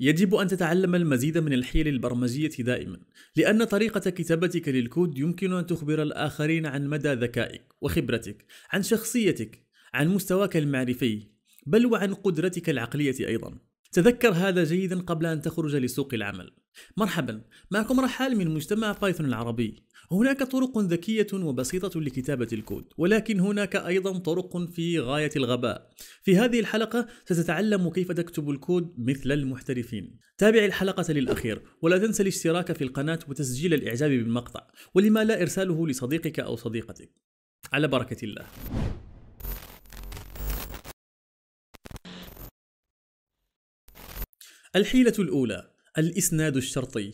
يجب أن تتعلم المزيد من الحيل البرمجية دائما، لأن طريقة كتابتك للكود يمكن أن تخبر الآخرين عن مدى ذكائك وخبرتك، عن شخصيتك، عن مستواك المعرفي، بل وعن قدرتك العقلية أيضا. تذكر هذا جيدا قبل أن تخرج لسوق العمل مرحبا معكم رحال من مجتمع بايثون العربي هناك طرق ذكية وبسيطة لكتابة الكود ولكن هناك أيضا طرق في غاية الغباء في هذه الحلقة ستتعلم كيف تكتب الكود مثل المحترفين تابع الحلقة للأخير ولا تنسى الاشتراك في القناة وتسجيل الإعجاب بالمقطع ولما لا إرساله لصديقك أو صديقتك على بركة الله الحيلة الأولى الإسناد الشرطي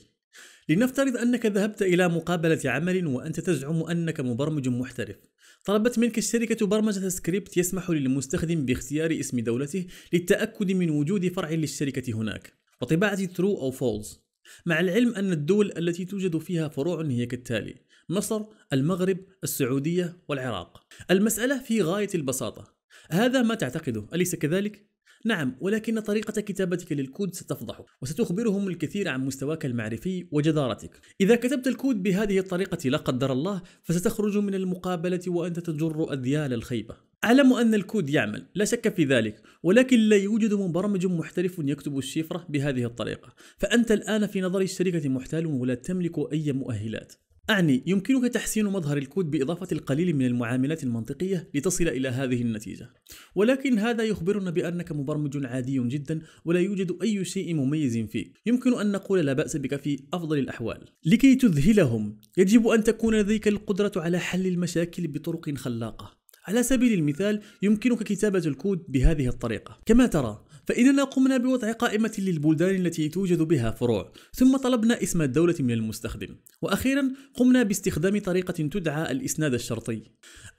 لنفترض أنك ذهبت إلى مقابلة عمل وأنت تزعم أنك مبرمج محترف طلبت منك الشركة برمجة سكريبت يسمح للمستخدم باختيار اسم دولته للتأكد من وجود فرع للشركة هناك وطباعة ترو أو فولز مع العلم أن الدول التي توجد فيها فروع هي كالتالي مصر، المغرب، السعودية والعراق المسألة في غاية البساطة هذا ما تعتقده أليس كذلك؟ نعم ولكن طريقة كتابتك للكود ستفضحك وستخبرهم الكثير عن مستواك المعرفي وجدارتك إذا كتبت الكود بهذه الطريقة لا قدر الله فستخرج من المقابلة وأنت تجر أذيال الخيبة أعلم أن الكود يعمل لا شك في ذلك ولكن لا يوجد مبرمج محترف يكتب الشفرة بهذه الطريقة فأنت الآن في نظر الشركة محتال ولا تملك أي مؤهلات أعني يمكنك تحسين مظهر الكود بإضافة القليل من المعاملات المنطقية لتصل إلى هذه النتيجة ولكن هذا يخبرنا بأنك مبرمج عادي جدا ولا يوجد أي شيء مميز فيك يمكن أن نقول لا بأس بك في أفضل الأحوال لكي تذهلهم يجب أن تكون لديك القدرة على حل المشاكل بطرق خلاقة على سبيل المثال يمكنك كتابة الكود بهذه الطريقة كما ترى فإننا قمنا بوضع قائمة للبلدان التي توجد بها فروع ثم طلبنا اسم الدولة من المستخدم وأخيرا قمنا باستخدام طريقة تدعى الإسناد الشرطي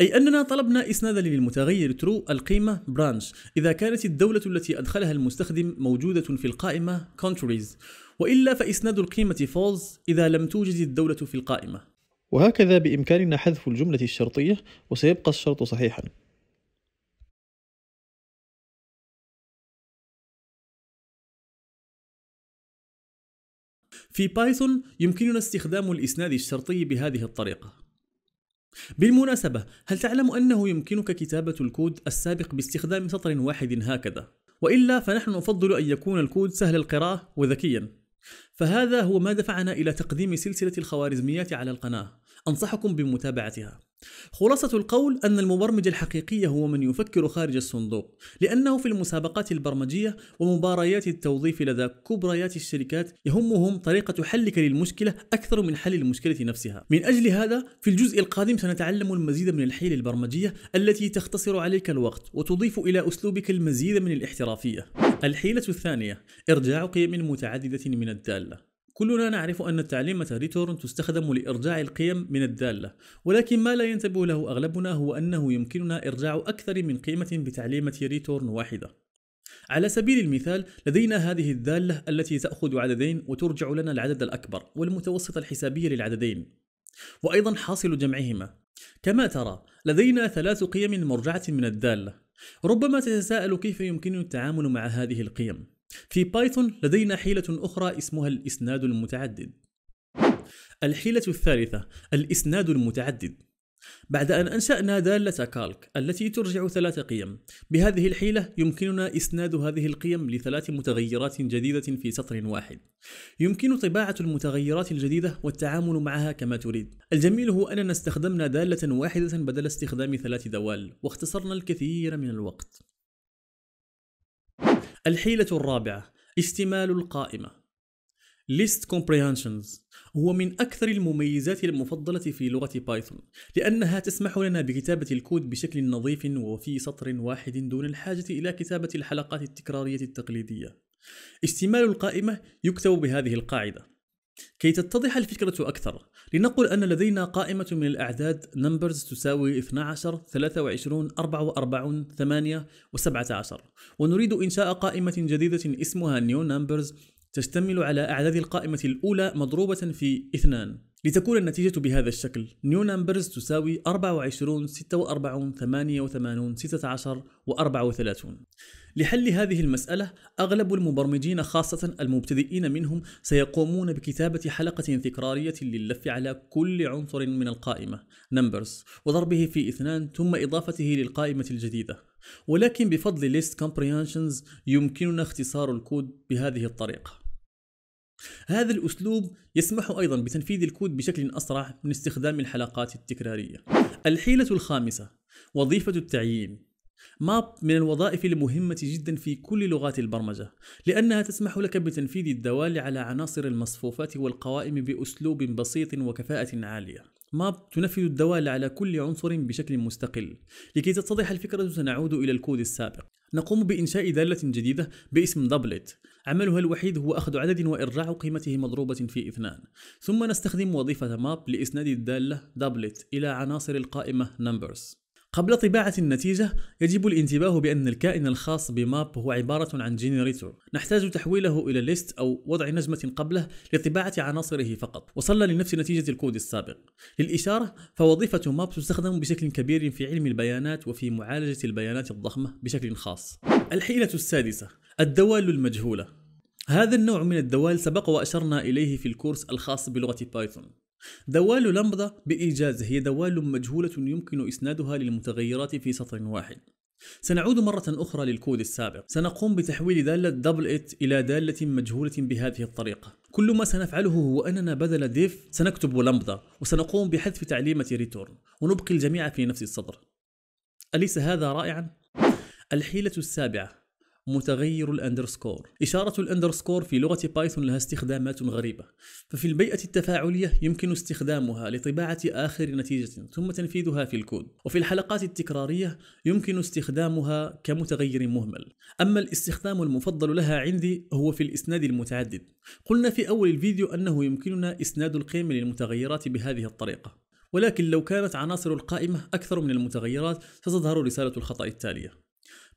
أي أننا طلبنا إسنادا للمتغير ترو القيمة برانش إذا كانت الدولة التي أدخلها المستخدم موجودة في القائمة countries وإلا فإسناد القيمة فولز إذا لم توجد الدولة في القائمة وهكذا بإمكاننا حذف الجملة الشرطية وسيبقى الشرط صحيحا في بايثون يمكننا استخدام الإسناد الشرطي بهذه الطريقة بالمناسبة هل تعلم أنه يمكنك كتابة الكود السابق باستخدام سطر واحد هكذا وإلا فنحن نفضل أن يكون الكود سهل القراءة وذكيا فهذا هو ما دفعنا إلى تقديم سلسلة الخوارزميات على القناة أنصحكم بمتابعتها خلاصة القول أن المبرمج الحقيقي هو من يفكر خارج الصندوق، لأنه في المسابقات البرمجية ومباريات التوظيف لدى كبريات الشركات يهمهم طريقة حلك للمشكلة أكثر من حل المشكلة نفسها. من أجل هذا في الجزء القادم سنتعلم المزيد من الحيل البرمجية التي تختصر عليك الوقت وتضيف إلى أسلوبك المزيد من الاحترافية. الحيلة الثانية: إرجاع قيم متعددة من الدالة. كلنا نعرف أن التعليمة ريتورن تستخدم لإرجاع القيم من الدالة، ولكن ما لا ينتبه له أغلبنا هو أنه يمكننا إرجاع أكثر من قيمة بتعليمة ريتورن واحدة. على سبيل المثال لدينا هذه الدالة التي تأخذ عددين وترجع لنا العدد الأكبر والمتوسط الحسابي للعددين وأيضا حاصل جمعهما كما ترى لدينا ثلاث قيم مرجعة من الدالة ربما تتساءل كيف يمكن التعامل مع هذه القيم في بايثون لدينا حيلة أخرى اسمها الإسناد المتعدد. الحيلة الثالثة الإسناد المتعدد. بعد أن أنشأنا دالة كالك التي ترجع ثلاث قيم، بهذه الحيلة يمكننا إسناد هذه القيم لثلاث متغيرات جديدة في سطر واحد. يمكن طباعة المتغيرات الجديدة والتعامل معها كما تريد. الجميل هو أننا استخدمنا دالة واحدة بدل استخدام ثلاث دوال، واختصرنا الكثير من الوقت. الحيلة الرابعة استمال القائمة List Comprehensions هو من أكثر المميزات المفضلة في لغة بايثون لأنها تسمح لنا بكتابة الكود بشكل نظيف وفي سطر واحد دون الحاجة إلى كتابة الحلقات التكرارية التقليدية استمال القائمة يكتب بهذه القاعدة كي تتضح الفكرة أكثر لنقل أن لدينا قائمة من الأعداد numbers تساوي 12 23 44 8 و 17 ونريد إنشاء قائمة جديدة اسمها new numbers تشتمل على أعداد القائمة الأولى مضروبة في 2 لتكون النتيجة بهذا الشكل نيو نمبرز تساوي 24 46 88 16 و 34 لحل هذه المسألة أغلب المبرمجين خاصة المبتدئين منهم سيقومون بكتابة حلقة تكرارية للف على كل عنصر من القائمة نمبرز وضربه في اثنان ثم إضافته للقائمة الجديدة ولكن بفضل list comprehensions يمكننا اختصار الكود بهذه الطريقة هذا الأسلوب يسمح أيضا بتنفيذ الكود بشكل أسرع من استخدام الحلقات التكرارية الحيلة الخامسة وظيفة التعيين ماب من الوظائف المهمة جدا في كل لغات البرمجة لأنها تسمح لك بتنفيذ الدوال على عناصر المصفوفات والقوائم بأسلوب بسيط وكفاءة عالية ماب تنفذ الدوال على كل عنصر بشكل مستقل لكي تتضح الفكرة سنعود إلى الكود السابق نقوم بإنشاء دالة جديدة باسم دبلت عملها الوحيد هو أخذ عدد وإرجاع قيمته مضروبة في اثنان ثم نستخدم وظيفة ماب لإسناد الدالة دبلت إلى عناصر القائمة numbers قبل طباعة النتيجة يجب الانتباه بأن الكائن الخاص بماب هو عبارة عن جينيريتور نحتاج تحويله إلى ليست أو وضع نجمة قبله لطباعة عناصره فقط وصلنا لنفس نتيجة الكود السابق للإشارة فوظيفة ماب تستخدم بشكل كبير في علم البيانات وفي معالجة البيانات الضخمة بشكل خاص الحيلة السادسة الدوال المجهولة هذا النوع من الدوال سبق وأشرنا إليه في الكورس الخاص بلغة بايثون دوال لمضة بإيجاز هي دوال مجهولة يمكن إسنادها للمتغيرات في سطر واحد سنعود مرة أخرى للكود السابق سنقوم بتحويل دالة دبل إت إلى دالة مجهولة بهذه الطريقة كل ما سنفعله هو أننا بدل ديف سنكتب لمضة وسنقوم بحذف تعليمة ريتورن ونبقي الجميع في نفس السطر أليس هذا رائعا؟ الحيلة السابعة متغير الاندرسكور إشارة الاندرسكور في لغة بايثون لها استخدامات غريبة ففي البيئة التفاعلية يمكن استخدامها لطباعة آخر نتيجة ثم تنفيذها في الكود وفي الحلقات التكرارية يمكن استخدامها كمتغير مهمل أما الاستخدام المفضل لها عندي هو في الإسناد المتعدد قلنا في أول الفيديو أنه يمكننا إسناد القيم للمتغيرات بهذه الطريقة ولكن لو كانت عناصر القائمة أكثر من المتغيرات ستظهر رسالة الخطأ التالية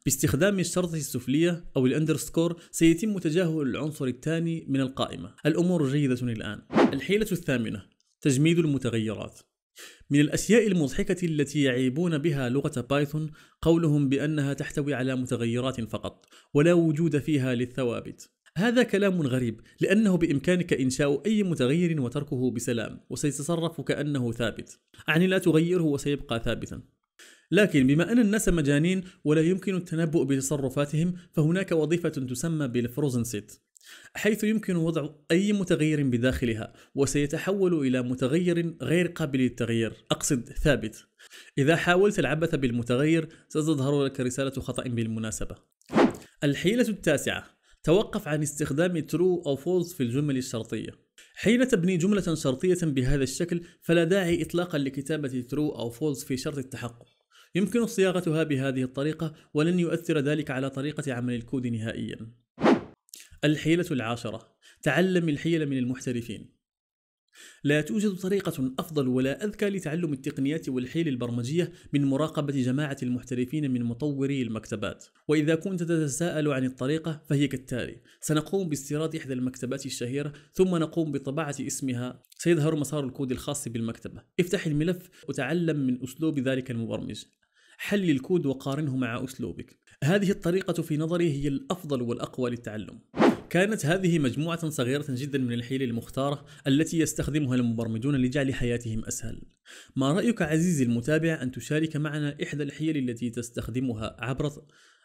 باستخدام الشرطة السفلية أو الأندرسكور سيتم تجاهل العنصر الثاني من القائمة الأمور جيدة الآن الحيلة الثامنة تجميد المتغيرات من الأشياء المضحكة التي يعيبون بها لغة بايثون قولهم بأنها تحتوي على متغيرات فقط ولا وجود فيها للثوابت هذا كلام غريب لأنه بإمكانك إنشاء أي متغير وتركه بسلام وسيتصرف كأنه ثابت أعني لا تغيره وسيبقى ثابتا لكن بما أن الناس مجانين ولا يمكن التنبؤ بتصرفاتهم فهناك وظيفة تسمى بالفروزن سيت حيث يمكن وضع أي متغير بداخلها وسيتحول إلى متغير غير قابل للتغيير أقصد ثابت إذا حاولت العبث بالمتغير ستظهر لك رسالة خطأ بالمناسبة الحيلة التاسعة توقف عن استخدام true أو false في الجمل الشرطية حين تبني جملة شرطية بهذا الشكل فلا داعي إطلاقا لكتابة true أو false في شرط التحقق يمكن صياغتها بهذه الطريقة ولن يؤثر ذلك على طريقة عمل الكود نهائيا الحيلة العاشرة تعلم الحيل من المحترفين لا توجد طريقة أفضل ولا أذكى لتعلم التقنيات والحيل البرمجية من مراقبة جماعة المحترفين من مطوري المكتبات، وإذا كنت تتساءل عن الطريقة فهي كالتالي: سنقوم باستيراد إحدى المكتبات الشهيرة، ثم نقوم بطباعة اسمها، سيظهر مسار الكود الخاص بالمكتبة. افتح الملف وتعلم من أسلوب ذلك المبرمج، حل الكود وقارنه مع أسلوبك هذه الطريقة في نظري هي الأفضل والأقوى للتعلم كانت هذه مجموعة صغيرة جدا من الحيل المختارة التي يستخدمها المبرمجون لجعل حياتهم أسهل. ما رأيك عزيزي المتابع أن تشارك معنا إحدى الحيل التي تستخدمها عبر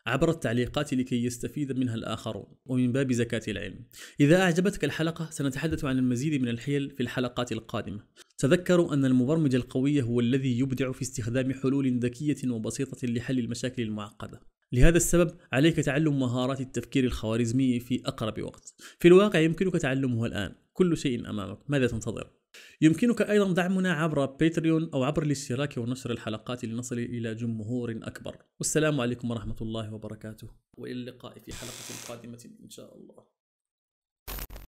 عبر التعليقات لكي يستفيد منها الآخرون ومن باب زكاة العلم إذا أعجبتك الحلقة سنتحدث عن المزيد من الحيل في الحلقات القادمة تذكروا أن المبرمج القوي هو الذي يبدع في استخدام حلول ذكية وبسيطة لحل المشاكل المعقدة لهذا السبب عليك تعلم مهارات التفكير الخوارزمي في أقرب وقت في الواقع يمكنك تعلمها الآن كل شيء أمامك ماذا تنتظر؟ يمكنك أيضا دعمنا عبر باتريون أو عبر الاشتراك ونشر الحلقات لنصل إلى جمهور أكبر والسلام عليكم ورحمة الله وبركاته وإلى اللقاء في حلقة قادمة إن شاء الله